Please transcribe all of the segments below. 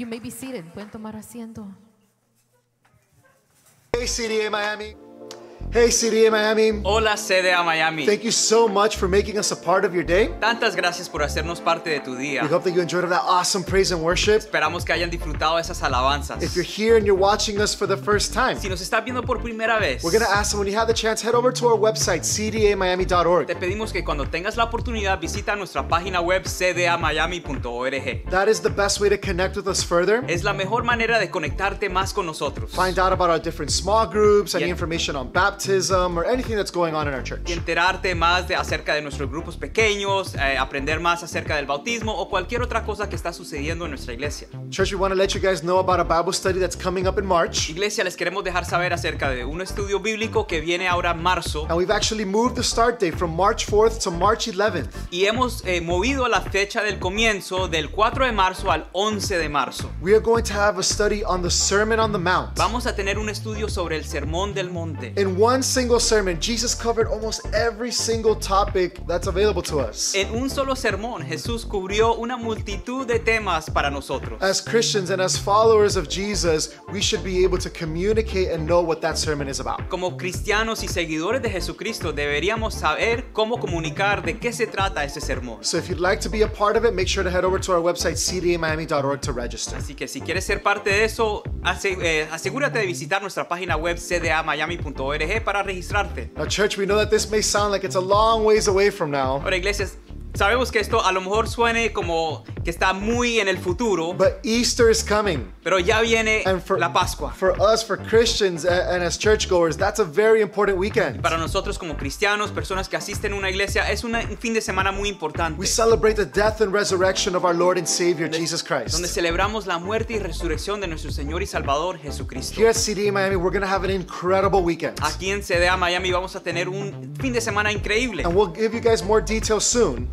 You may be seated. Pueden tomar asiento. Hey, City of Miami. Hey, CDA Miami. Hola, CDA Miami. Thank you so much for making us a part of your day. Tantas gracias por hacernos parte de tu día. We hope that you enjoyed that awesome praise and worship. Esperamos que hayan disfrutado esas alabanzas. If you're here and you're watching us for the first time, si nos estás viendo por primera vez, we're gonna ask them when you have the chance, head over to our website cdamiami.org. Te pedimos que cuando tengas la oportunidad visita nuestra página web cdamiami.org. That is the best way to connect with us further. Es la mejor manera de conectarte más con nosotros. Find out about our different small groups, any yeah. information on baptism baptism or anything that's going on Y enterarte más acerca de nuestros grupos pequeños, eh, aprender más acerca del bautismo o cualquier otra cosa que está sucediendo en nuestra iglesia. Iglesia, les queremos dejar saber acerca de un estudio bíblico que viene ahora en marzo. And we've actually moved the start date from March 4th to March 11th. Y hemos eh, movido la fecha del comienzo del 4 de marzo al 11 de marzo. We going to have a study on the Sermon on the Mount. Vamos a tener un estudio sobre el Sermón del Monte. one single sermon, Jesus covered almost every single topic that's available to us. En un solo sermón, Jesús cubrió una multitud de temas para nosotros. As Christians and as followers of Jesus, we should be able to communicate and know what that sermon is about. Como cristianos y seguidores de Jesucristo, deberíamos saber cómo comunicar de qué se trata ese sermón. So if you'd like to be a part of it, make sure to head over to our website cdamiami.org to register. Así que si quieres ser parte de eso, eh, asegúrate de visitar nuestra página web cdamiami.org para registrarte. Now, church, we know that this may sound like it's a long ways away from now. Ahora, iglesias, Sabemos que esto a lo mejor suene como que está muy en el futuro. coming. Pero ya viene la Pascua. para nosotros como cristianos, personas que asisten a una iglesia, es un fin de semana muy importante. donde, Donde celebramos la muerte y resurrección de nuestro Señor y Salvador Jesucristo. weekend. Aquí en CDA Miami vamos a tener un fin de semana increíble. And we'll give you guys more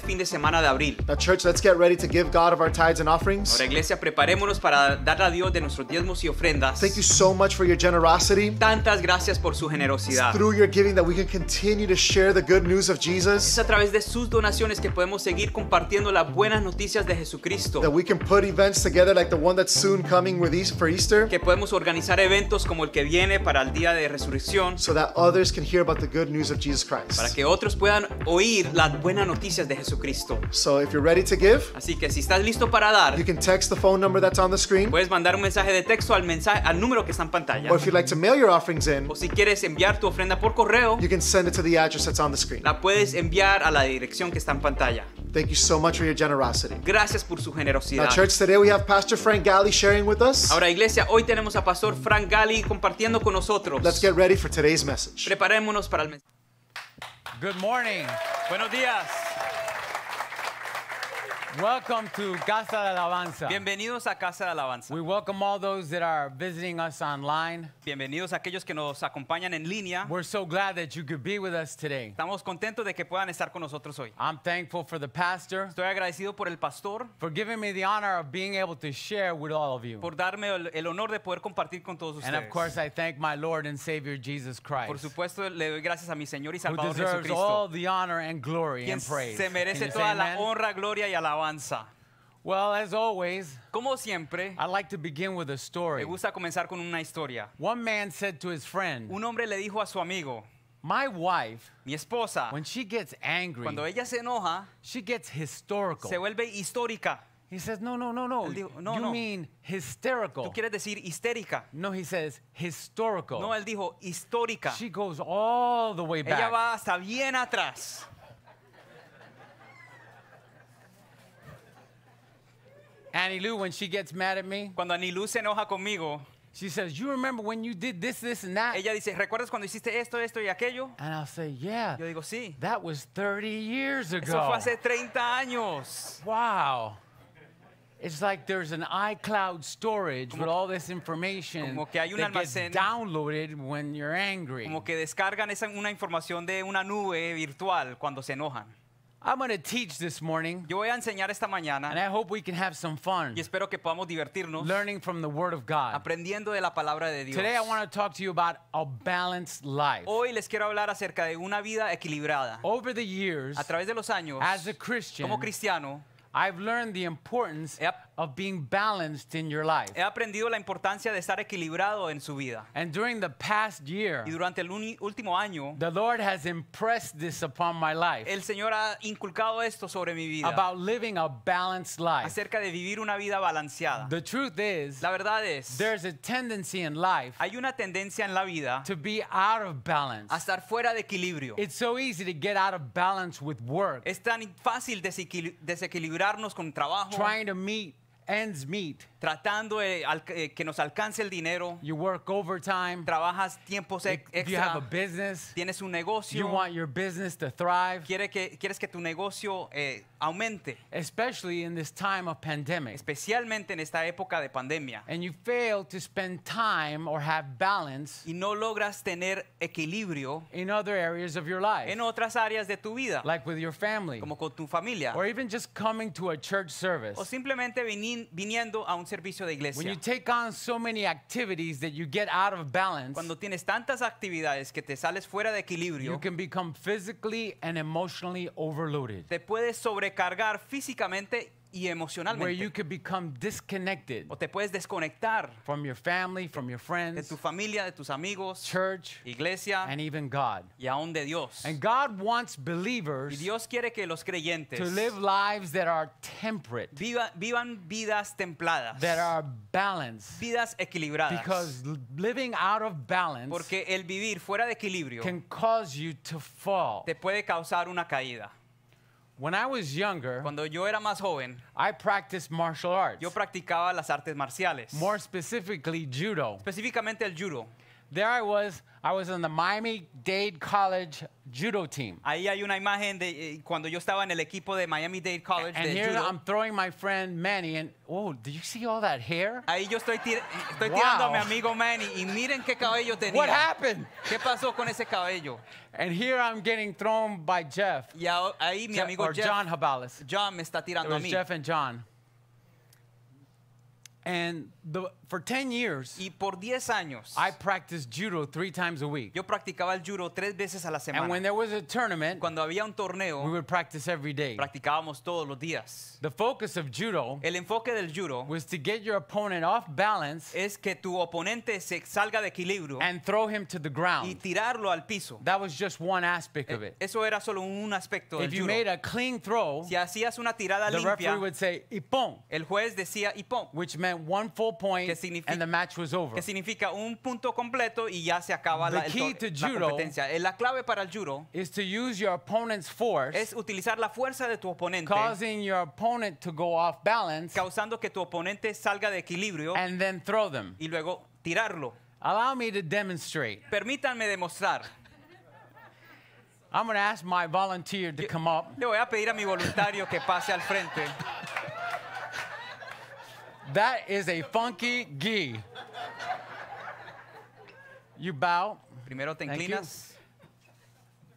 fin de semana de abril. Now, church, let's get ready to give God of our tithes and offerings. Ahora, iglesia, preparémonos para dar a Dios de nuestros diezmos y ofrendas. Thank you so much for your generosity. Tantas gracias por su generosidad. It's through your giving that we can continue to share the good news of Jesus. Es a través de sus donaciones que podemos seguir compartiendo las buenas noticias de Jesucristo. That we can put events together like the one that's soon coming with East, for Easter. Que podemos organizar eventos como el que viene para el día de resurrección. So that others can hear about the good news of Jesus Christ. Para que otros puedan oír las buenas noticias de Jesucristo. Jesucristo. So if you're ready to give, Así que si estás listo para dar, you can text the phone number that's on the screen. Puedes mandar un mensaje de texto al mensaje al número que está en pantalla. Or if you'd like to mail your offerings in, o si quieres enviar tu ofrenda por correo, you can send it to the address that's on the screen. La puedes enviar a la dirección que está en pantalla. Thank you so much for your generosity. Gracias por su generosidad. Now, church, today we have Pastor Frank Galli sharing with us. Ahora, iglesia, hoy tenemos a Pastor Frank Galli compartiendo con nosotros. Let's get ready for today's message. Preparémonos para el mensaje. Good morning. Buenos días. Welcome to Casa de Alabanza. Bienvenidos a Casa de Alabanza. We welcome all those that are visiting us online. Bienvenidos a aquellos que nos acompañan en línea. We're so glad that you could be with us today. Estamos contentos de que puedan estar con nosotros hoy. I'm thankful for the pastor. Estoy agradecido por el pastor. For giving me the honor of being able to share with all of you. Por darme el, el honor de poder compartir con todos ustedes. And of course I thank my Lord and Savior Jesus Christ. Por supuesto le doy gracias a mi Señor y Salvador Jesucristo. Who deserves Jesucristo, all the honor and glory and praise. se merece toda la honra, gloria y alabanza. alabanza. Well, as always, como siempre, I like to begin with a story. Me gusta comenzar con una historia. One man said to his friend, Un hombre le dijo a su amigo, My wife, mi esposa, when she gets angry, cuando ella se enoja, she gets historical. Se vuelve histórica. He says, no, no, no, no. Dijo, no you no. mean hysterical. Tú quieres decir histérica. No, he says historical. No, él dijo histórica. She goes all the way back. Ella va hasta bien atrás. Annie Lou, when she gets mad at me, Cuando Lou se enoja conmigo, she says, You remember when you did this, this, and that? ella dice, ¿recuerdas cuando hiciste esto, esto y aquello? And I'll say, Yeah, Yo digo, sí. that was 30 years ago. Eso fue hace 30 años. Wow. It's like there's an iCloud storage with all this information Como que hay un that gets downloaded when you're angry. Como que descargan esa, una información de una nube virtual cuando se enojan. I'm going to teach this morning. Yo voy a enseñar esta mañana. And I hope we can have some fun. Y espero que podamos divertirnos. Learning from the word of God. Aprendiendo de la palabra de Dios. Today I want to talk to you about a balanced life. Hoy les quiero hablar acerca de una vida equilibrada. Over the years, a través de los años, as a Christian, como cristiano, I've learned the importance yep of being balanced in your life. He aprendido la importancia de estar equilibrado en su vida. And during the past year, y durante el último año, the Lord has impressed this upon my life. El Señor ha inculcado esto sobre mi vida. About living a balanced life. Acerca de vivir una vida balanceada. The truth is, la verdad es, there's a tendency in life. Hay una tendencia en la vida to be out of balance. A estar fuera de equilibrio. It's so easy to get out of balance with work. Es tan fácil desequilibrarnos con trabajo. Trying to meet ends meet. Tratando de al- eh, que nos alcance el dinero. You work overtime. Trabajas tiempos extra. You have a extra. business. Tienes un You negocio. want your business to thrive. Quiere que, quieres que tu negocio eh, aumente. Especially in this time of pandemic. Especialmente en esta época de pandemia. And you fail to spend time or have balance. Y no logras tener equilibrio. In other areas of your life. En otras áreas de tu vida. Like with your family. Como con tu familia. Or even just coming to a church service. O simplemente viniendo a un servicio de iglesia. When you take on so many activities that you get out of balance. Cuando tienes tantas actividades que te sales fuera de equilibrio. You can become physically and emotionally overloaded. Te puedes sobre cargar físicamente y emocionalmente. O te puedes desconectar your family, from your de tu familia, de tus amigos, church, iglesia even y aún de Dios. wants Y Dios quiere que los creyentes vivan vidas templadas, that vidas equilibradas. Porque el vivir fuera de equilibrio te puede causar una caída. When I was younger, cuando yo era más joven, I practiced martial arts. Yo practicaba las artes marciales. More specifically, judo. Específicamente el judo. There I was. I was on the Miami Dade College judo team. Ahí hay una imagen de eh, cuando yo estaba en el equipo de Miami Dade College And de here I'm throwing my friend Manny, and oh, did you see all that hair? Ahí yo estoy, tir- estoy tirando a mi amigo Manny y miren qué cabello tenía. What happened? ¿Qué pasó con ese cabello? And here I'm getting thrown by Jeff, Y a- ahí mi Je- amigo or Jeff, John Habalis. John me está It tirando a was mí. Jeff and John. And the, for 10 years, y por 10 años, I practiced judo three times a week. Yo practicaba el judo tres veces a la semana. And when there was a tournament, cuando había un torneo, we would practice every day. Practicábamos todos los días. The focus of judo, el enfoque del judo, was to get your opponent off balance, es que tu oponente se salga de equilibrio, and throw him to the ground. Y tirarlo al piso. That was just one aspect of it. Eso era solo un aspecto If del you judo. made a clean throw, si hacías una tirada the limpia, referee would say, Ipon. El juez decía Ipon, which meant one full point and the match was over. Que significa un punto completo y ya se acaba la, el, la competencia. Eh, la clave para el judo is to use your opponent's force es utilizar la fuerza de tu oponente causing your opponent to go off balance causando que tu oponente salga de equilibrio and then throw them. y luego tirarlo. Allow me to demonstrate. Permítanme demostrar. I'm going to ask my volunteer to Yo, come up. Le voy a pedir a mi voluntario que pase al frente. That is a funky gi. You bow. Primero te inclinas.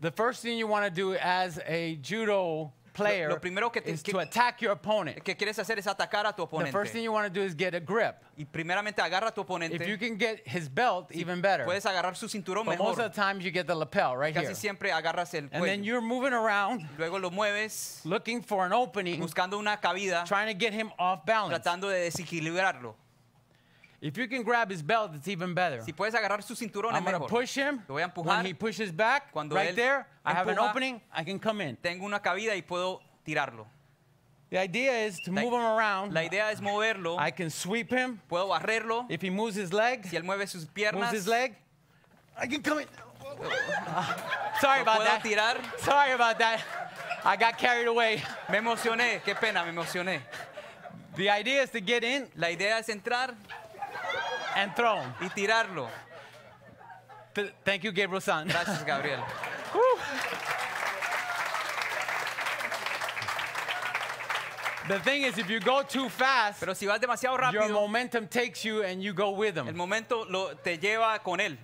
The first thing you want to do as a judo player lo, lo primero que te, is que, to attack your opponent. Que quieres hacer es atacar a tu oponente. The first thing you want to do is get a grip. Y primeramente agarra a tu oponente. If you can get his belt, si even better. Puedes agarrar su cinturón mejor. Most of the time you get the lapel right Casi here. siempre agarras el cuello. And then you're moving around. Luego lo mueves. Looking for an opening. Buscando una cabida. Trying to get him off balance. Tratando de desequilibrarlo. If you can grab his belt, it's even better. Si puedes agarrar su cinturón, I'm es mejor. push him. Lo voy a empujar. When he pushes back, Cuando right there, I have an opening. I can come in. Tengo una cabida y puedo tirarlo. The idea is to la, move him around. La idea es moverlo. I can sweep him. Puedo barrerlo. If he moves his leg, si él mueve sus piernas, moves his leg, I can come in. sorry about that. Sorry about that. I got carried away. Me emocioné. Qué pena, me emocioné. The idea is to get in. La idea es entrar. and throw him. Y tirarlo. T thank you, Gabriel San. Gracias, Gabriel. The thing is, if you go too fast, Pero si vas demasiado rápido, your momentum takes you and you go with him. El momento lo, te lleva con él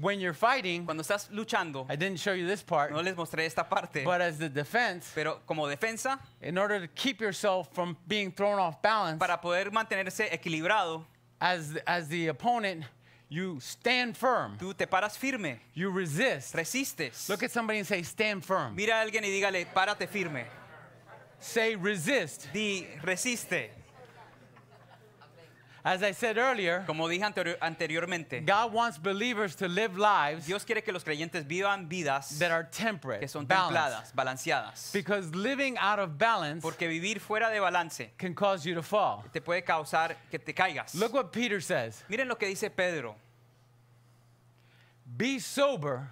when you're fighting, cuando estás luchando, I didn't show you this part, no les mostré esta parte, but as the defense, pero como defensa, in order to keep yourself from being thrown off balance, para poder mantenerse equilibrado, as as the opponent, you stand firm. Tú te paras firme. You resist. Resistes. Look at somebody and say, stand firm. Mira a alguien y dígale, párate firme. Say resist. Di resiste. As I said earlier, como dije anteriormente, God wants believers to live lives Dios quiere que los creyentes vivan vidas that are temperate, que son templadas, balanceadas. Because living out of balance porque vivir fuera de balance can cause you to fall. Te puede causar que te caigas. Look what Peter says. Miren lo que dice Pedro. Be sober.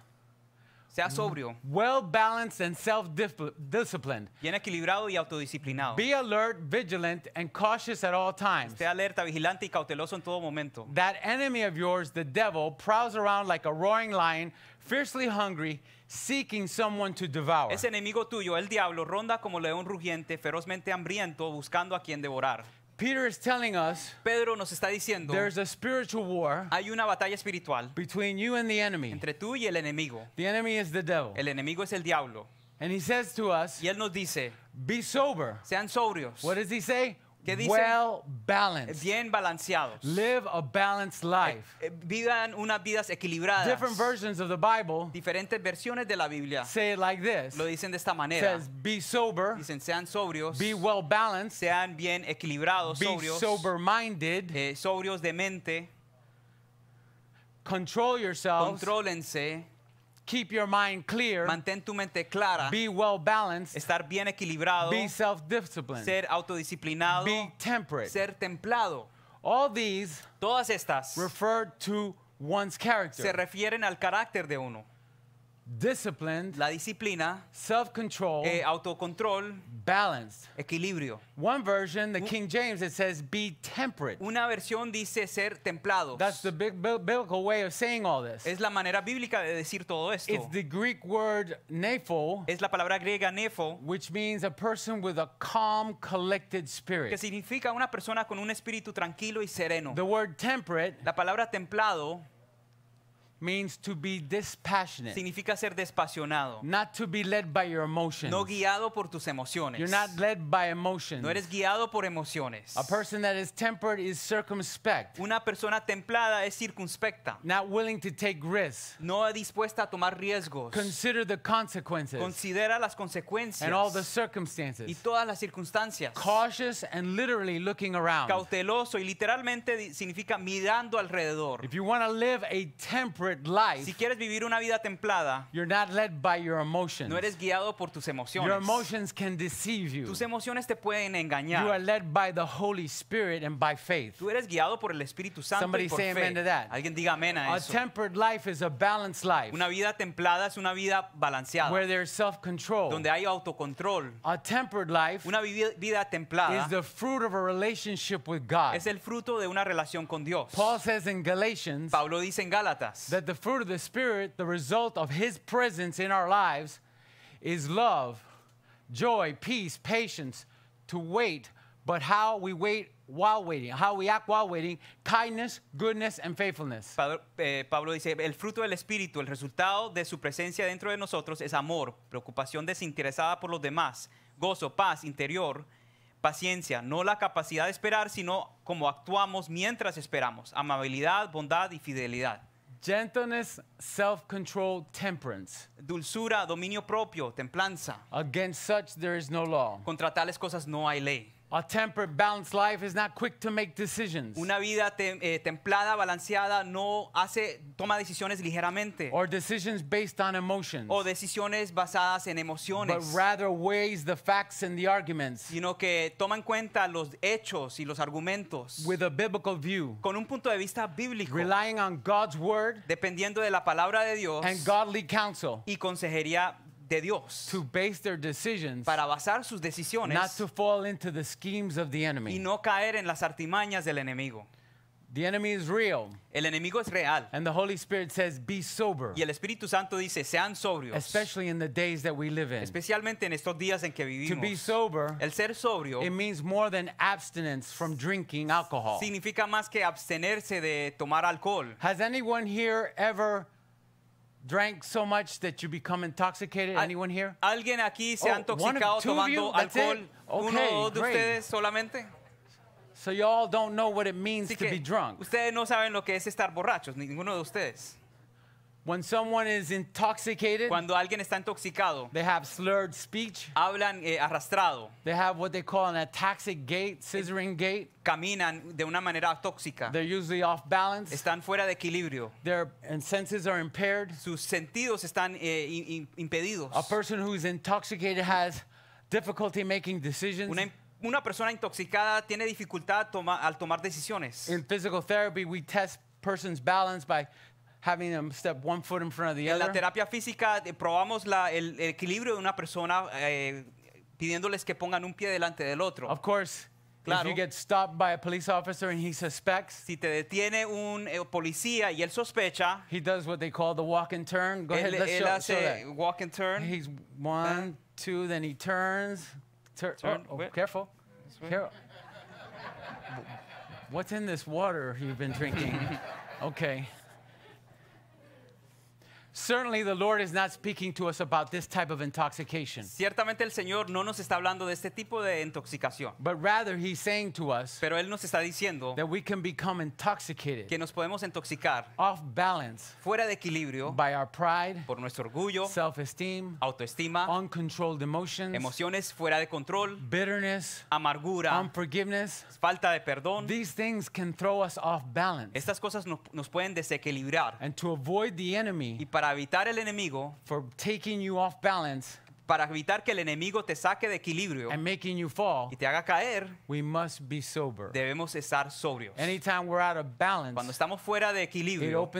Sea mm. sobrio. Well balanced and self-disciplined. Bien equilibrado y autodisciplinado. Be alert, vigilant and cautious at all times. Esté alerta, vigilante y cauteloso en todo momento. That enemy of yours, the devil, prowls around like a roaring lion, fiercely hungry, seeking someone to devour. Ese enemigo tuyo, el diablo, ronda como león rugiente, ferozmente hambriento, buscando a quien devorar. Peter is telling us Pedro nos está diciendo there's a spiritual war hay una batalla espiritual between you and the enemy. entre tú y el enemigo. The enemy is the devil. El enemigo es el diablo. And he says to us, y él nos dice, be sober. Sean sobrios. What does he say? ¿Qué dice? Well balanced. Bien balanceados. Live a balanced eh, life. Eh, vivan unas vidas equilibradas. Different versions of the Bible Diferentes versiones de la Biblia say it like this. lo dicen de esta manera. Says, be sober. Dicen, sean sobrios. Be well balanced. Sean bien equilibrados, be sobrios. sober minded. Eh, sobrios de mente. Control yourselves. Contrólense. Keep your mind clear. Mantén tu mente clara. Be well balanced. Estar bien equilibrado. Be self-disciplined. Ser autodisciplinado. Be temperate. Ser templado. All these todas estas refer to one's character. Se refieren al carácter de uno. discipline, la disciplina, self-control, eh, autocontrol, balance, equilibrio. One version, the King James, it says be temperate. Una versión dice ser templado. That's the big biblical way of saying all this. Es la manera bíblica de decir todo esto. It's the Greek word nepho, es la palabra griega nepho, which means a person with a calm, collected spirit. Que significa una persona con un espíritu tranquilo y sereno. The word temperate, la palabra templado means to be dispassionate. Significa ser despasionado. Not to be led by your emotions. No guiado por tus emociones. You're not led by emotions. No eres guiado por emociones. A person that is tempered is circumspect. Una persona templada es circunspecta. Not willing to take risks. No dispuesta a tomar riesgos. Consider the consequences. Considera las consecuencias. And all the circumstances. Y todas las circunstancias. Cautious and literally looking around. Cauteloso y literalmente significa mirando alrededor. If you want to live a temperate temperate life, si quieres vivir una vida templada, you're not led by your emotions. no eres guiado por tus emociones. Your emotions can deceive you. Tus emociones te pueden engañar. You are led by the Holy Spirit and by faith. Tú eres guiado por el Espíritu Santo Somebody y por say fe. Amen to that. Alguien diga amén a eso. A temperate life is a balanced life. Una vida templada es una vida balanceada. Where there's self-control. Donde hay autocontrol. A temperate life una vida templada is the fruit of a relationship with God. Es el fruto de una relación con Dios. Paul says in Galatians, Pablo dice en Gálatas, that the fruit of the Spirit, the result of His presence in our lives, is love, joy, peace, patience, to wait, but how we wait while waiting, how we act while waiting, kindness, goodness, and faithfulness. Pablo, eh, Pablo, dice, el fruto del Espíritu, el resultado de su presencia dentro de nosotros es amor, preocupación desinteresada por los demás, gozo, paz interior, paciencia, no la capacidad de esperar, sino como actuamos mientras esperamos, amabilidad, bondad y fidelidad. Gentleness, self-control, temperance. Dulzura, dominio propio, templanza. Against such there is no law. Contra tales cosas no hay ley. A tempered, balanced life is not quick to make decisions. Una vida eh, templada, balanceada no hace toma decisiones ligeramente. Or decisions based on emotions. O decisiones basadas en emociones. But rather weighs the facts and the arguments. Sino que toma en cuenta los hechos y los argumentos. With a biblical view. Con un punto de vista bíblico. Relying on God's word. Dependiendo de la palabra de Dios. And godly counsel. Y consejería de Dios. To base their decisions, para basar sus decisiones. Not to fall into the schemes of the enemy. Y no caer en las artimañas del enemigo. The enemy is real. El enemigo es real. And the Holy Spirit says, be sober. Y el Espíritu Santo dice, sean sobrios. Especially in the days that we live in. Especialmente en estos días en que vivimos. To be sober, el ser sobrio, it means more than abstinence from drinking alcohol. Significa más que abstenerse de tomar alcohol. Has anyone here ever drank so much that you become intoxicated? Anyone here? ¿Alguien aquí se oh, ha intoxicado tomando alcohol? Okay, ¿Uno o dos de ustedes solamente? So you all don't know what it means to be drunk. Ustedes no saben lo que es estar borrachos, ninguno de ustedes. When someone is intoxicated, cuando alguien está intoxicado, they have slurred speech, hablan eh, arrastrado, they have what they call an ataxic gait, scissoring gait, caminan de una manera tóxica, they're usually off balance, están fuera de equilibrio, their senses are impaired, sus sentidos están eh, impedidos. A person who is intoxicated has difficulty making decisions. Una una persona intoxicada tiene dificultad toma, al tomar decisiones. In physical therapy, we test person's balance by having them step one foot in front of the En la other. terapia física eh, probamos la- el, el equilibrio de una persona eh, pidiéndoles que pongan un pie delante del otro. Of course, if you get stopped by a police officer and he suspects, Si te detiene un eh, policía y él sospecha, he does what they call the walk and turn. Go él, ahead, let's él show, hace that. walk and turn. He's ah. one, two, then he turns. Tur- oh, Turn, oh, oh, careful. Careful. What's in this water you've been drinking? okay. Certainly the Lord is not speaking to us about this type of intoxication. Ciertamente el Señor no nos está hablando de este tipo de intoxicación. But rather he's saying to us Pero él nos está diciendo that we can become intoxicated. Que nos podemos intoxicar off balance. Fuera de equilibrio by our pride, por nuestro orgullo, self-esteem, autoestima, uncontrolled emotions, emociones fuera de control, bitterness, amargura, unforgiveness, falta de perdón. These things can throw us off balance. Estas cosas nos, nos pueden desequilibrar. And to avoid the enemy, y para evitar el enemigo, for taking you off balance, para evitar que el enemigo te saque de equilibrio y te haga caer, debemos estar sobrios. Cuando estamos fuera de equilibrio,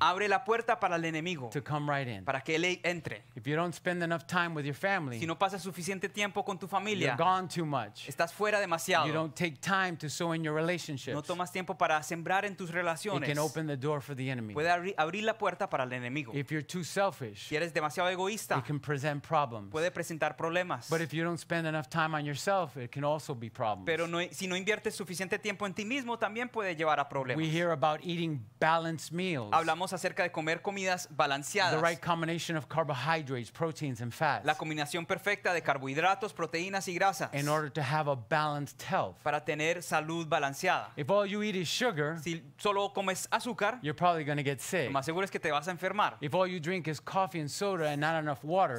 abre la puerta para el enemigo para que él entre. si no pasas suficiente tiempo con tu familia, much. estás fuera demasiado. No tomas tiempo para sembrar en tus relaciones. It Puede abrir la puerta para el enemigo. si eres demasiado egoísta, present problems. Puede presentar problemas. But if you don't spend enough time on yourself, it can also be problems. Pero no, si no inviertes suficiente tiempo en ti mismo, también puede llevar a problemas. We hear about eating balanced meals. Hablamos acerca de comer comidas balanceadas. The right combination of carbohydrates, proteins and fats. La combinación perfecta de carbohidratos, proteínas y grasas. In order to have a balanced health. Para tener salud balanceada. If all you eat is sugar, si solo comes azúcar, you're probably going to get sick. Lo más seguro es que te vas a enfermar. If all you drink is coffee and soda and not enough water,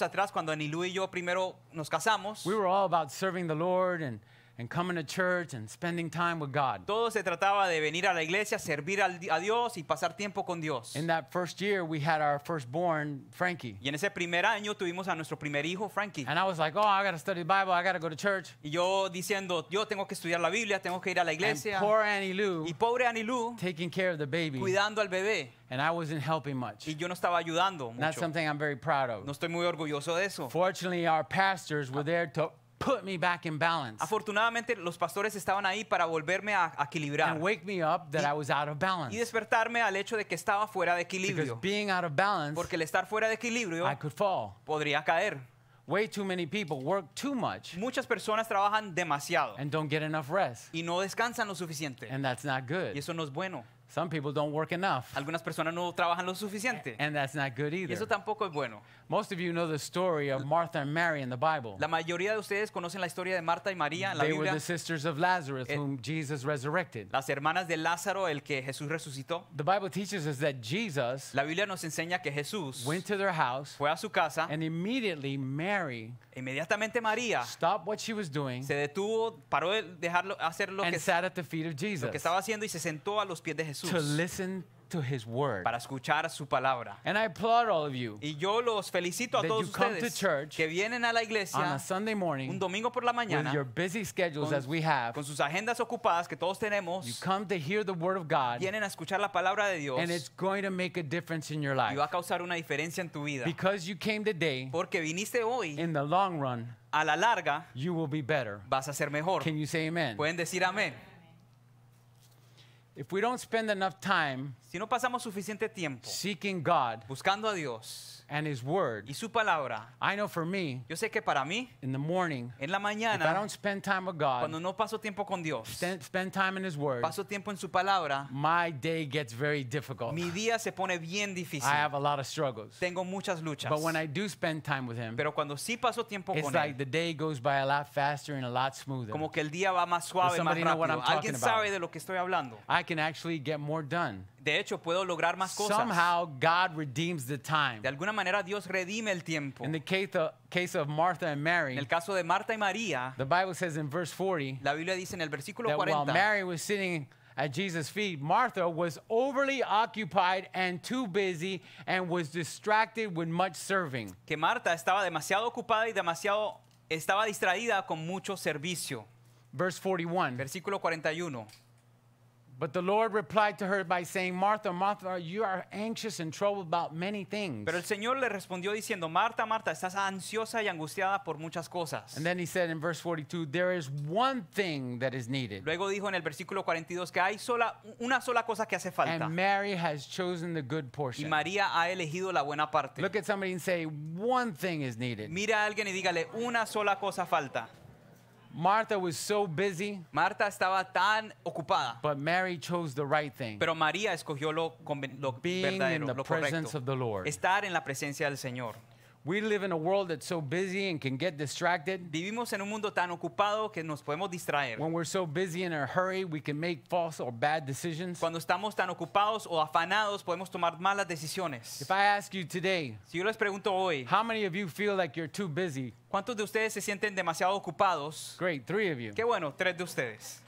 atrás, cuando Anilú y yo primero nos casamos, we were all about serving the Lord and and coming to church and spending time with God. Todo se trataba de venir a la iglesia, servir al, a Dios y pasar tiempo con Dios. In that first year, we had our firstborn, Frankie. Y en ese primer año tuvimos a nuestro primer hijo, Frankie. And I was like, oh, I gotta study the Bible, I gotta go to church. Y yo diciendo, yo tengo que estudiar la Biblia, tengo que ir a la iglesia. And poor Annie Lou. Y pobre Annie Lou. Taking care of the baby. Cuidando al bebé. And I wasn't helping much. Y yo no estaba ayudando mucho. Not something I'm very proud of. No estoy muy orgulloso de eso. Fortunately, our pastors were there to Afortunadamente los pastores estaban ahí para volverme a, equilibrar. up y, despertarme al hecho de que estaba fuera de equilibrio. porque el estar fuera de equilibrio, Podría caer. Way too many people work too much. Muchas personas trabajan demasiado. And get enough rest. Y no descansan lo suficiente. good. Y eso no es bueno. Some people don't work enough. Algunas personas no trabajan lo suficiente. And that's not good either. Y eso tampoco es bueno. Most of you know the story of Martha and Mary in the Bible. La mayoría de ustedes conocen la historia de Marta y María en la Biblia. They were the sisters of Lazarus el, eh, whom Jesus resurrected. Las hermanas de Lázaro el que Jesús resucitó. The Bible teaches us that Jesus La Biblia nos enseña que Jesús went to their house, fue a su casa, and immediately Mary Inmediatamente María se detuvo, paró de dejarlo hacer lo que, estaba haciendo y se sentó a los pies de Jesús to his word. para escuchar su palabra. And I applaud all of you Y yo los felicito a todos you to ustedes church que vienen a la on iglesia a Sunday morning un domingo por la mañana with your busy schedules con- as we have. con sus agendas ocupadas que todos You tenemos, come to hear the word of God, vienen a escuchar la palabra de Dios and it's going to make a difference in your life. Y va a causar una diferencia en tu vida. Because you came today, Porque viniste hoy, in the long run, a la larga you will be better. vas a ser mejor. Can you say amen? Pueden decir amén. If we don't spend enough time si no pasamos suficiente tiempo seeking God buscando a Dios and His Word, y su palabra, I know for me, yo sé que para mí, in the morning, en la mañana, if I don't spend time with God, cuando no paso tiempo con Dios, spend, time in His Word, paso tiempo en su palabra, my day gets very difficult. Mi día se pone bien difícil. I have a lot of struggles. Tengo muchas luchas. But when I do spend time with Him, pero cuando sí paso tiempo it's con like él, the day goes by a lot faster and a lot smoother. Como que el día va más suave, más rápido. Alguien about? sabe de lo que estoy hablando. I can actually get more done. de hecho, puedo lograr más cosas. Somehow God redeems the time. De alguna manera Dios redime el tiempo. In the case of, case of Martha and Mary, en el caso de Marta y María, the Bible says in verse 40, la Biblia dice en el versículo that 40, while Mary was sitting at Jesus' feet, Martha was overly occupied and too busy and was distracted with much serving. Que Marta estaba demasiado ocupada y demasiado estaba distraída con mucho servicio. Verse 41. Versículo 41. Pero el Señor le respondió diciendo, Marta, Marta, estás ansiosa y angustiada por muchas cosas. And Luego dijo en el versículo 42 que hay sola una sola cosa que hace falta. Mary Y María ha elegido la buena parte. Mira a alguien y dígale, una sola cosa falta. Martha was so busy. Marta estaba tan ocupada. But Mary chose the right thing. Pero María escogió lo, lo Being verdadero, in the lo presence correcto. Of the Lord. Estar en la presencia del Señor. We live in a world that's so busy and can get distracted. Vivimos en un mundo tan ocupado que nos podemos distraer. When we're so busy in a hurry, we can make false or bad decisions. Cuando estamos tan ocupados o afanados, podemos tomar malas decisiones. If I ask you today, si yo les pregunto hoy, how many of you feel like you're too busy? ¿Cuántos de ustedes se sienten demasiado ocupados? Great, three of you. Qué bueno, tres de ustedes.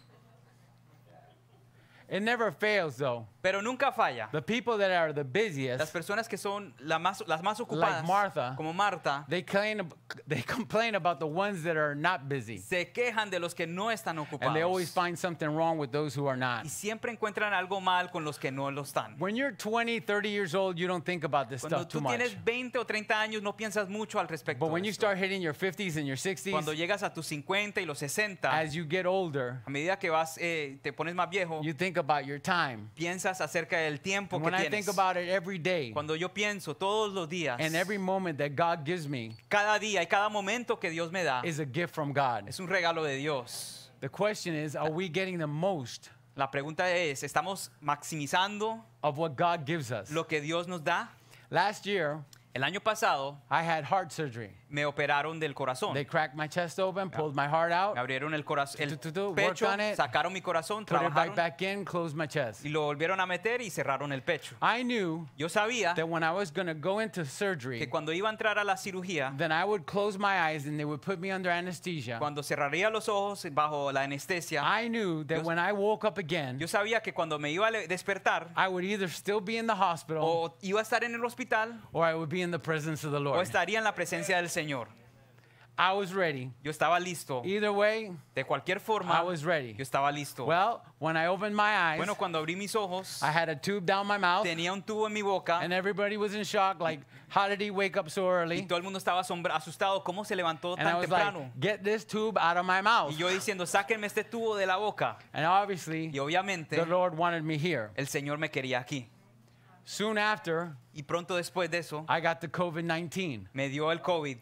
It never fails, though. Pero nunca falla. The people that are the busiest, las personas que son la más, las más ocupadas, like Martha, como Marta, they, claim, they complain about the ones that are not busy. Se quejan de los que no están ocupados. And they always find something wrong with those who are not. Y siempre encuentran algo mal con los que no lo están. When you're 20, 30 years old, you don't think about this Cuando stuff too much. Cuando tú tienes 20 o 30 años, no piensas mucho al respecto. But when you start hitting your 50s and your 60s, Cuando llegas a tus 50 y los 60, as you get older, a medida que vas eh, te pones más viejo, you think about your time. Piensas acerca del tiempo que when tienes. I think about it every day. Cuando yo pienso todos los días. And every moment that God gives me. Cada día y cada momento que Dios me da. Is a gift from God. Es un regalo de Dios. The question is, are we getting the most? La pregunta es, ¿estamos maximizando of what God gives us? lo que Dios nos da? Last year, el año pasado, I had heart surgery me operaron del corazón. Me abrieron el corazón, el pecho, sacaron mi corazón, trabajaron, y lo volvieron a meter y cerraron el pecho. Yo sabía que cuando iba a entrar a la cirugía, Cuando cerraría los ojos bajo la anestesia, yo, sabía que cuando me iba a despertar, o iba a estar en el hospital, o estaría en la presencia del Señor. Señor. I was ready. Yo estaba listo. Either way, de cualquier forma, I was ready. Yo estaba listo. Well, when I opened my eyes, bueno, cuando abrí mis ojos, I had a tube down my mouth. Tenía un tubo en mi boca. And everybody was in shock, like, how did he wake up so early? Y todo el mundo estaba asustado, cómo se levantó and tan I was temprano. Like, Get this tube out of my mouth. Y yo diciendo, sáquenme este tubo de la boca. And obviously, y obviamente, the Lord wanted me here. El Señor me quería aquí. Soon after, y pronto después de eso, I got the COVID-19. Me dio el COVID.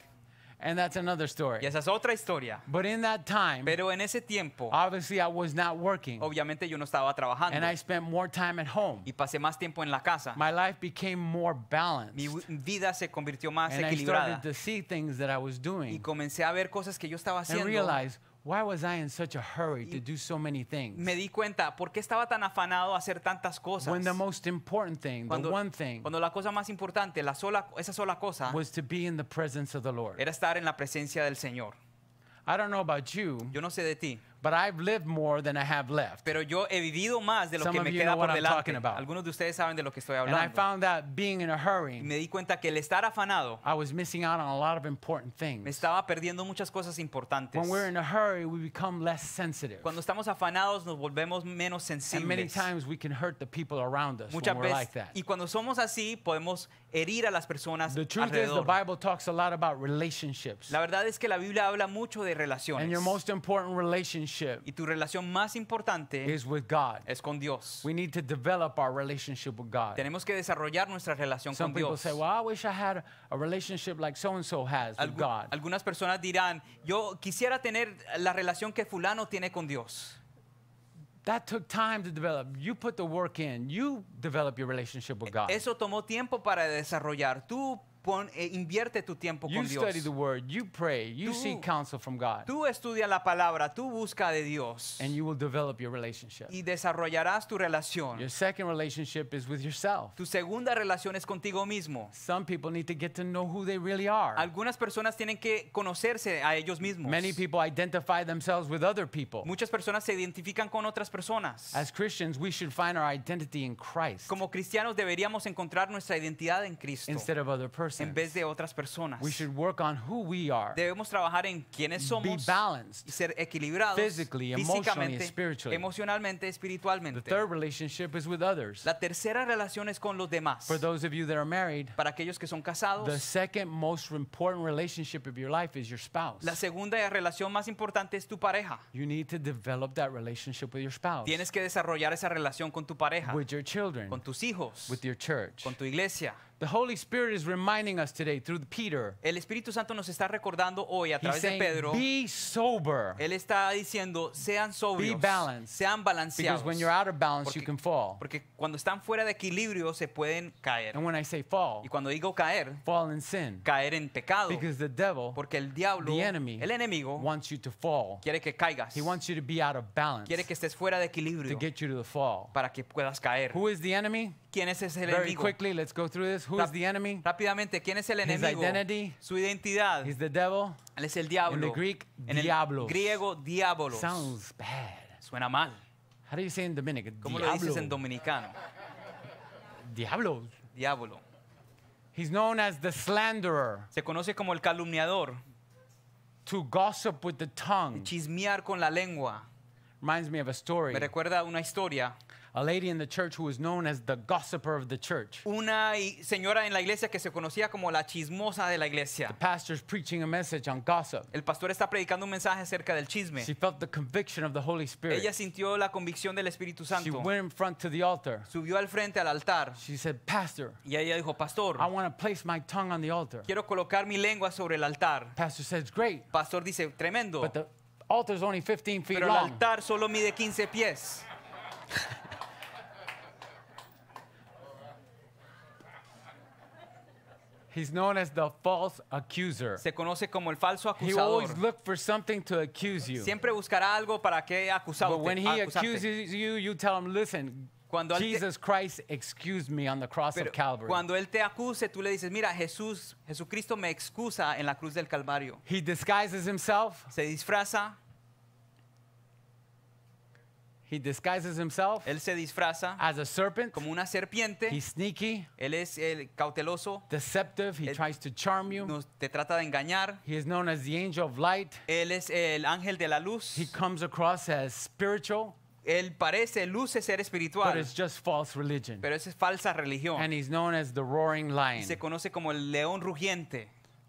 And that's another story. Y esa es otra historia. But in that time, Pero en ese tiempo, obviously I was not working. obviamente yo no estaba trabajando And I spent more time at home. y pasé más tiempo en la casa. My life became more balanced. Mi vida se convirtió más and I started to see things that I was doing. y comencé a ver cosas que yo estaba haciendo. and haciendo realize Why was I in such a hurry to do so many things? Me di cuenta por qué estaba tan afanado a hacer tantas cosas. When the most important thing, cuando, the one thing, cuando la cosa más importante, la sola, esa sola cosa, was to be in the presence of the Lord. Era estar en la presencia del Señor. I don't know about you. Yo no sé de ti. But I've lived more than I have left. Pero yo he vivido más de lo Some que me queda por delante. Algunos de ustedes saben de lo que estoy hablando. And I found that being in a hurry, me di cuenta que el estar afanado, I was missing out on a lot of important things. Me estaba perdiendo muchas cosas importantes. When we're in a hurry, we become less sensitive. Cuando estamos afanados, nos volvemos menos sensibles. And many times we can hurt the people around us Muchas veces, like that. Y cuando somos así, podemos herir a las personas the truth alrededor. Is the Bible talks a lot about relationships. La verdad es que la Biblia habla mucho de relaciones. And your most important relationship relationship y tu relación más importante is with God. es con Dios. We need to develop our relationship with God. Tenemos que desarrollar nuestra relación Some con people Dios. Say, well, I wish I had a relationship like so and so has with God. Algunas personas dirán, yo quisiera tener la relación que fulano tiene con Dios. That took time to develop. You put the work in. You develop your relationship with God. Eso tomó tiempo para desarrollar. Tú Pon, eh, invierte tu tiempo you con Dios. Study the word, you pray, you tú, seek counsel from God. Tú estudia la palabra, tú busca de Dios. And you will develop your relationship. Y desarrollarás tu relación. Your second relationship is with yourself. Tu segunda relación es contigo mismo. Some people need to get to know who they really are. Algunas personas tienen que conocerse a ellos mismos. Many people identify themselves with other people. Muchas personas se identifican con otras personas. As Christians, we should find our identity in Christ. Como cristianos deberíamos encontrar nuestra identidad en Cristo. Instead of other persons. En vez de otras personas. We should work on who we are. Debemos trabajar en quiénes somos. Be balanced. Y ser equilibrados. Physically, emotionally, spiritually. Emocionalmente, espiritualmente. The third relationship is with others. La tercera relación es con los demás. For those of you that are married, para aquellos que son casados, the second most important relationship of your life is your spouse. La segunda relación más importante es tu pareja. You need to develop that relationship with your spouse. Tienes que desarrollar esa relación con tu pareja. With your children. Con tus hijos. With your church. Con tu iglesia. Holy Spirit Peter. El Espíritu Santo nos está recordando hoy a través de Pedro. Be sober. Él está diciendo sean sobrios. Be balanced. Sean balanceados. Because when you're out of balance, porque, you can fall. Porque cuando están fuera de equilibrio se pueden caer. y cuando digo caer, Caer en pecado. porque el diablo, el enemigo, wants Quiere que caigas. Quiere que estés fuera de equilibrio. Para que puedas caer. Who is the enemy? quién es ese Very enemigo. quickly, let's go through this. Who the enemy? Rápidamente, ¿quién es el enemigo? His identity. Su identidad. He's the devil. Él es el diablo. In the Greek, en el diablos. griego, diablo. Sounds bad. Suena mal. How do you say in Dominican? ¿Cómo lo dices en dominicano? Diablo. Diablo. He's known as the slanderer, Se conoce como el calumniador. to gossip with the tongue. Chismear con la lengua. Reminds me of a story. Me recuerda una historia a lady in the church who was known as the gossiper of the church. Una señora en la iglesia que se conocía como la chismosa de la iglesia. The pastor's preaching a message on gossip. El pastor está predicando un mensaje acerca del chisme. She felt the conviction of the Holy Spirit. Ella sintió la convicción del Espíritu Santo. She went in front to the altar. Subió al frente al altar. She said, "Pastor." Y ella dijo, "Pastor." I want to place my tongue on the altar. Quiero colocar mi lengua sobre el altar. Pastor says, "Great." Pastor dice, "Tremendo." But the is only 15 feet Pero el altar solo mide 15 pies. He's known as the false accuser. Se conoce como el falso acusador. He always look for something to accuse you. Siempre buscará algo para que acusarte. But when he acusarte. accuses you, you tell him, listen, cuando Jesus te, Christ excused me on the cross of Calvary. Cuando él te acuse, tú le dices, mira, Jesús, Jesucristo me excusa en la cruz del Calvario. He disguises himself. Se disfraza. He disguises himself Él se disfraza as a serpent. como una serpiente. He's sneaky. Él es el cauteloso. Deceptive. He Él tries to charm you. Nos, te trata de engañar. He is known as the angel of light. Él es el ángel de la luz. He comes across as spiritual. Él parece, luce ser espiritual. But it's just false religion. Pero es falsa religión. And he's known as the roaring lion. Y se conoce como el león rugiente.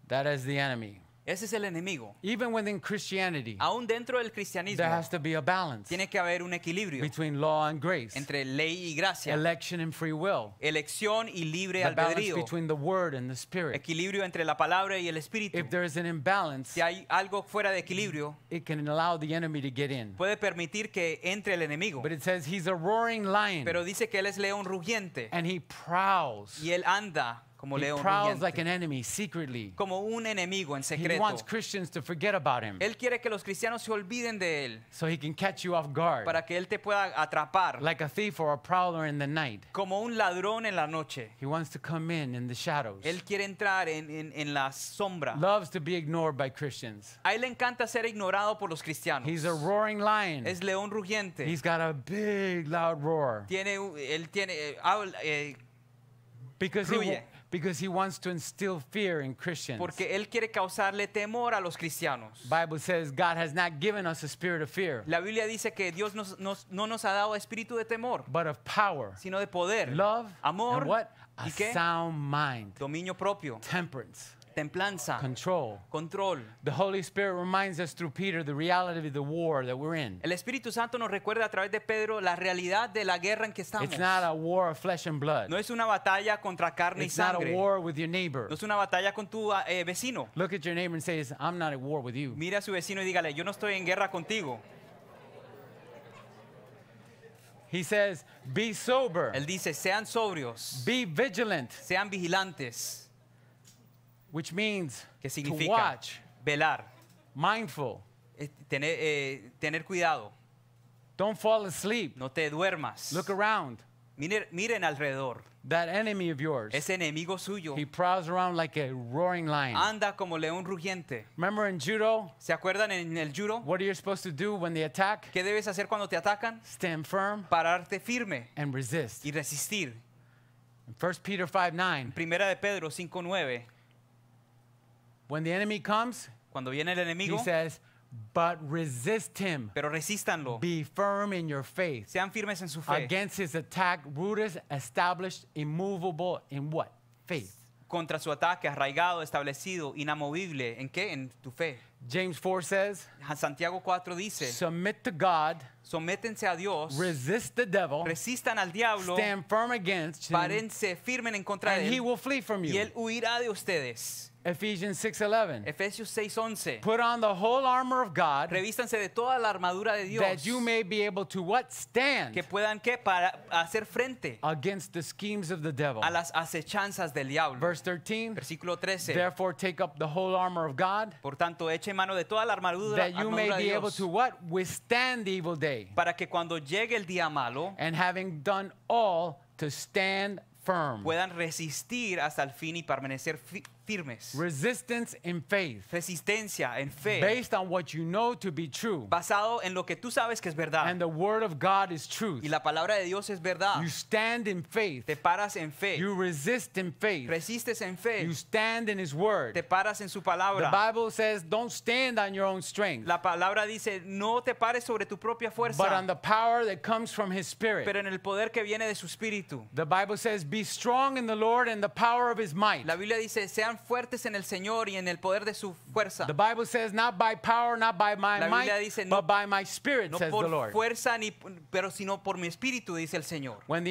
That is the enemy. Ese es el enemigo. Even within Christianity, aún dentro del cristianismo, there has to be a balance tiene que haber un equilibrio between law and grace, entre ley y gracia, election and free will, elección y libre the albedrío, balance between the word and the spirit, equilibrio entre la palabra y el espíritu. If there is an imbalance, si hay algo fuera de equilibrio, it can allow the enemy to get in. Puede permitir que entre el enemigo. But it says he's a roaring lion, pero dice que él es león rugiente, and he prowls, y él anda. Como he Leo prowls like an enemy secretly. Como un enemigo en secreto. He wants Christians to forget about him. Él quiere que los cristianos se olviden de él. So he can catch you off guard. Para que él te pueda atrapar. Like a thief or a prowler in the night. Como un ladrón en la noche. He wants to come in in the shadows. Él quiere entrar en, en, en la sombra. Loves to be ignored by Christians. A él le encanta ser ignorado por los cristianos. He's a roaring lion. Es león rugiente. He's got a big loud roar. Tiene él tiene eh, eh, Because he, Because he wants to instill fear in Christians. Porque él quiere causarle temor a los cristianos. Bible says God has not given us a spirit of fear. La Biblia dice que Dios nos, nos, no nos ha dado espíritu de temor, but of power, sino de poder, love, amor, and what? A ¿y qué? sound mind, dominio propio, temperance templanza, control. control. The Holy Spirit reminds us through Peter the reality of the war that we're in. El Espíritu Santo nos recuerda a través de Pedro la realidad de la guerra en que estamos. It's not a war of flesh and blood. No es una batalla contra carne It's y sangre. Not a war with your neighbor. No es una batalla con tu ah, eh, vecino. Look at your neighbor and say, "I'm not at war with you." Mira a su vecino y dígale, "Yo no estoy en guerra contigo." He says, "Be sober." Él dice, "Sean sobrios." Be vigilant. Sean vigilantes. Which means que significa to watch, velar, mindful, eh, tener, eh, tener, cuidado. Don't fall asleep. No te duermas. Look around. Miren, miren alrededor. That enemy of yours, Ese enemigo suyo. He prowls around like a roaring lion. Anda como león rugiente. Remember in judo? ¿Se acuerdan en el judo? What are you supposed to do when they attack? ¿Qué debes hacer cuando te atacan? Stand firm. Pararte firme. And resist. Y resistir. In 1 Peter 5:9. Primera de Pedro 5:9. When the enemy comes, cuando viene el enemigo, he says, but resist him. Pero resistanlo. Be firm in your faith. Sean firmes en su fe. Against his attack, rooted, established, immovable in what? Faith. Contra su ataque, arraigado, establecido, inamovible. ¿En qué? En tu fe. James 4 says, Santiago 4 dice, Submit to God, sométense a Dios, resist the devil, resistan al diablo, stand firm against him, parense firmen en contra and de él, he will flee from you. y él huirá de ustedes. Ephesians 6:11. Efesios 6:11. Put on the whole armor of God. Revístanse de toda la armadura de Dios. That you may be able to what stand. Que puedan que para hacer frente. Against the schemes of the devil. A las acechanzas del diablo. Verse 13. Versículo 13. Therefore take up the whole armor of God. Por tanto eche mano de toda la armadura, that you may be able to what withstand the evil day. Para que cuando llegue el día malo. And having done all to stand firm. Puedan resistir hasta el fin y permanecer firmes. Resistance in faith. Resistencia en fe. Based on what you know to be true. Basado en lo que tú sabes que es verdad. And the word of God is truth. Y la palabra de Dios es verdad. You stand in faith. Te paras en fe. You resist in faith. Resistes en fe. You stand in his word. Te paras en su palabra. The Bible says don't stand on your own strength. La palabra dice no te pares sobre tu propia fuerza. But on the power that comes from his spirit. Pero en el poder que viene de su espíritu. The Bible says be strong in the Lord and the power of his might. La Biblia dice sean fuertes en el Señor y en el poder de su fuerza. La Biblia dice, no, no por fuerza, ni, pero sino por mi espíritu, dice el Señor. Cuando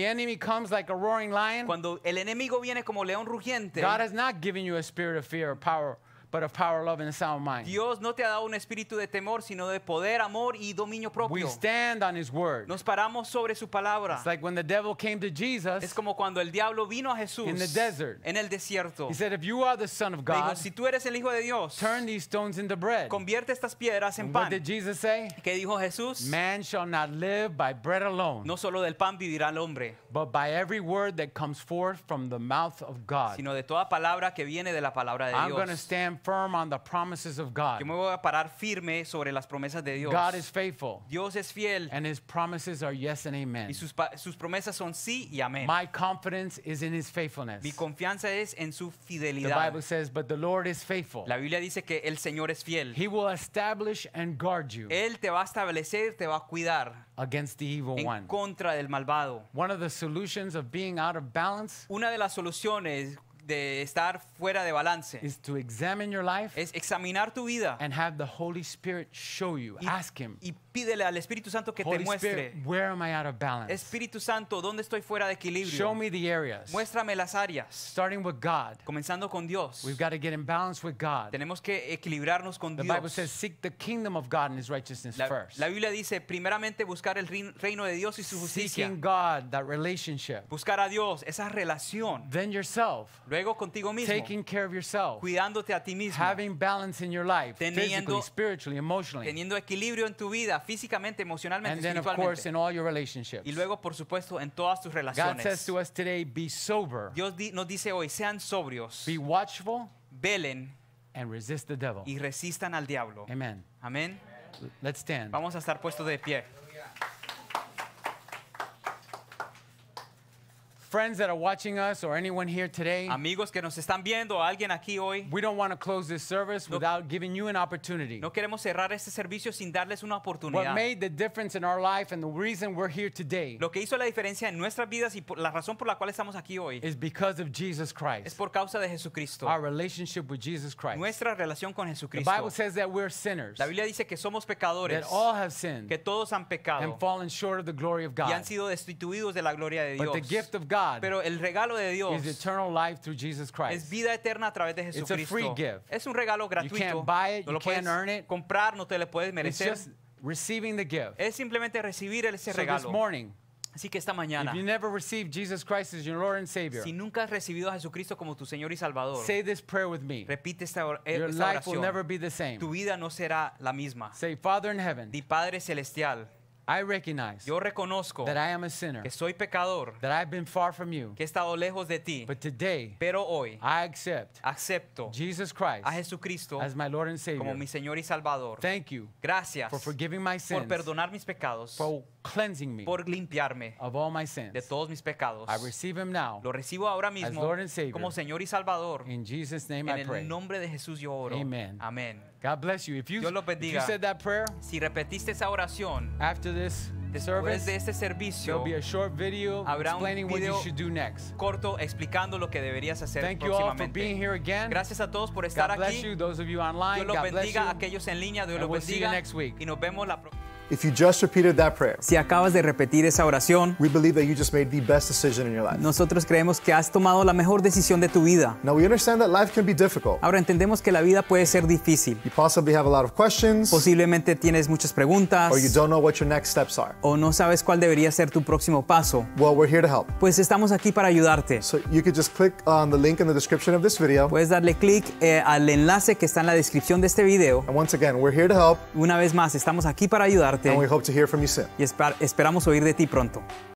el enemigo viene como león rugiente, God has not given you a spirit of fear or poder but of power, love, and a sound mind. Dios no te ha dado un espíritu de temor, sino de poder, amor y dominio propio. We stand on His word. Nos paramos sobre su palabra. It's like when the devil came to Jesus. Es como cuando el diablo vino a Jesús. In the desert. En el desierto. He said, if you are the son of God, dijo, si tú eres el hijo de Dios, turn these stones into bread. Convierte estas piedras en and pan. What did Jesus say? ¿Qué dijo Jesús? Man shall not live by bread alone. No solo del pan vivirá el hombre. But by every word that comes forth from the mouth of God. Sino de toda palabra que viene de la palabra de I'm Dios. I'm going to stand firm on the promises of God. Que me voy a parar firme sobre las promesas de Dios. God is faithful. Dios es fiel. And his promises are yes and amen. Y sus, sus promesas son sí y amén. My confidence is in his faithfulness. Mi confianza es en su fidelidad. The Bible says, but the Lord is faithful. La Biblia dice que el Señor es fiel. He will establish and guard you. Él te va a establecer, te va a cuidar. Against the evil en one. contra del malvado. One of the solutions of being out of balance. Una de las soluciones de estar fuera de balance. Is examine your life es examinar tu vida. And have the Holy Spirit show you. Ask him. Pídele al Espíritu Santo que te muestre. Espíritu Santo, ¿dónde estoy fuera de equilibrio? me Muéstrame las áreas. Starting with God. Comenzando con Dios. Tenemos que equilibrarnos con Dios. la, Biblia dice, primeramente buscar el reino de Dios y su justicia. God, Buscar a Dios, esa relación. Then yourself. Luego contigo mismo. Cuidándote a ti mismo. Having balance teniendo, Teniendo equilibrio en tu vida físicamente, emocionalmente, And then, of course, in all your relationships. Y luego, por supuesto, en todas tus relaciones. God says relaciones. to us today be sober, Dios di- nos dice hoy, sean sobrios, be watchful, velen and resist the devil. y resistan al diablo. Amen. Amén. Let's stand. Vamos a estar puestos de pie. friends that are watching us or anyone here today, amigos que nos están viendo alguien aquí hoy, we don't want to close this service no, without giving you an opportunity. No queremos cerrar este servicio sin darles una oportunidad. What made the difference in our life and the reason we're here today. Lo que hizo la diferencia en nuestras vidas y por, la razón por la cual estamos aquí hoy. Is because of Jesus Christ. Es por causa de Jesucristo. Our relationship with Jesus Christ. Nuestra relación con Jesucristo. The Bible says that we're sinners. La Biblia dice que somos pecadores. That all have sinned. Que todos han pecado. And fallen short of the glory of God. Y han sido destituidos de la gloria de Dios. But the gift of God pero el regalo de Dios es vida eterna a través de Jesucristo. Es un regalo gratuito. no lo puedes comprar, no te lo puedes merecer. Es simplemente recibir ese regalo. This morning, Así que esta mañana, si nunca has recibido a Jesucristo como tu Señor y Salvador, Repite esta, oración. Tu vida no será la misma. di Padre celestial. I recognize Yo reconozco that I am a sinner, que soy pecador, that I've been far from you, que he estado lejos de ti. But today, pero hoy, I accept acepto Jesus Christ a Jesucristo as my Lord and Savior. como mi Señor y Salvador. Thank you Gracias for forgiving my sins, por perdonar mis pecados, for cleansing me por limpiarme of all my sins. de todos mis pecados. I receive him now Lo recibo ahora mismo as Lord and Savior. como Señor y Salvador. In Jesus name en I el pray. nombre de Jesús yo oro. Amen. Amén. God bless you. If you, Dios los bendiga. If you said that prayer, si repetiste esa oración, after this Después service, de este servicio, there'll be a short video habrá un explaining video what you should do next. corto explicando lo que deberías hacer Thank you all for being here again. Gracias a todos por estar God bless aquí. you, those of you online. Dios los God bless bendiga you. aquellos en línea. Dios And los we'll see you next week. Y nos vemos la próxima si acabas de repetir esa oración, Nosotros creemos que has tomado la mejor decisión de tu vida. Ahora entendemos que la vida puede ser difícil. Posiblemente tienes muchas preguntas. O no sabes cuál debería ser tu próximo paso. Pues estamos aquí para ayudarte. Puedes darle clic eh, al enlace que está en la descripción de este video. Una vez más, estamos aquí para ayudar escucharte. And we hope to hear from you soon. Y esper esperamos oír de ti pronto.